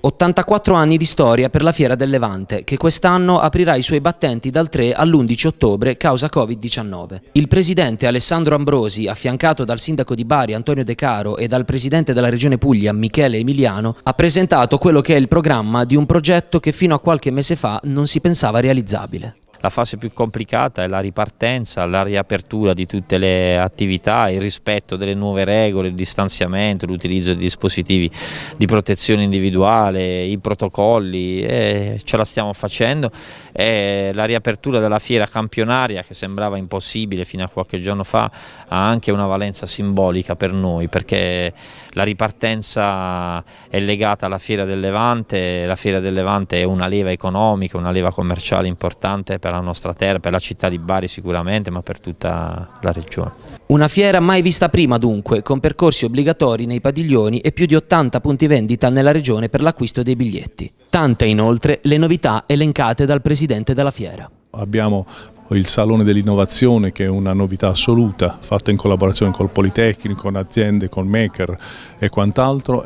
84 anni di storia per la Fiera del Levante, che quest'anno aprirà i suoi battenti dal 3 all'11 ottobre causa Covid-19. Il presidente Alessandro Ambrosi, affiancato dal sindaco di Bari Antonio De Caro e dal presidente della regione Puglia Michele Emiliano, ha presentato quello che è il programma di un progetto che fino a qualche mese fa non si pensava realizzabile. La fase più complicata è la ripartenza, la riapertura di tutte le attività, il rispetto delle nuove regole, il distanziamento, l'utilizzo di dispositivi di protezione individuale, i protocolli, eh, ce la stiamo facendo. Eh, la riapertura della fiera campionaria che sembrava impossibile fino a qualche giorno fa ha anche una valenza simbolica per noi perché la ripartenza è legata alla fiera del Levante, la fiera del Levante è una leva economica, una leva commerciale importante per per la nostra terra, per la città di Bari sicuramente, ma per tutta la regione. Una fiera mai vista prima dunque, con percorsi obbligatori nei padiglioni e più di 80 punti vendita nella regione per l'acquisto dei biglietti. Tante inoltre le novità elencate dal presidente della fiera. Abbiamo il Salone dell'Innovazione che è una novità assoluta fatta in collaborazione col Politecnico, con aziende, con maker e quant'altro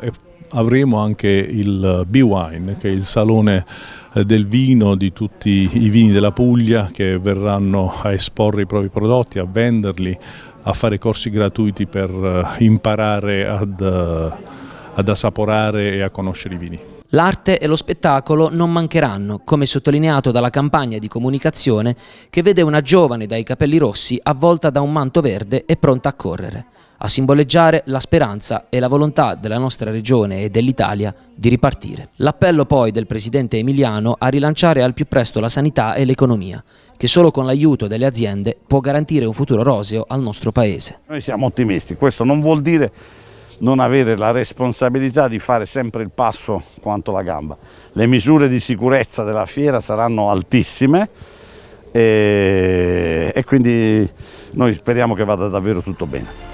avremo anche il eh, B-Wine, che è il salone eh, del vino di tutti i vini della Puglia che verranno a esporre i propri prodotti, a venderli, a fare corsi gratuiti per eh, imparare ad, ad assaporare e a conoscere i vini. L'arte e lo spettacolo non mancheranno, come sottolineato dalla campagna di comunicazione che vede una giovane dai capelli rossi avvolta da un manto verde e pronta a correre a simboleggiare la speranza e la volontà della nostra regione e dell'Italia di ripartire. L'appello poi del presidente Emiliano a rilanciare al più presto la sanità e l'economia, che solo con l'aiuto delle aziende può garantire un futuro roseo al nostro paese. Noi siamo ottimisti, questo non vuol dire non avere la responsabilità di fare sempre il passo quanto la gamba. Le misure di sicurezza della fiera saranno altissime e, e quindi noi speriamo che vada davvero tutto bene.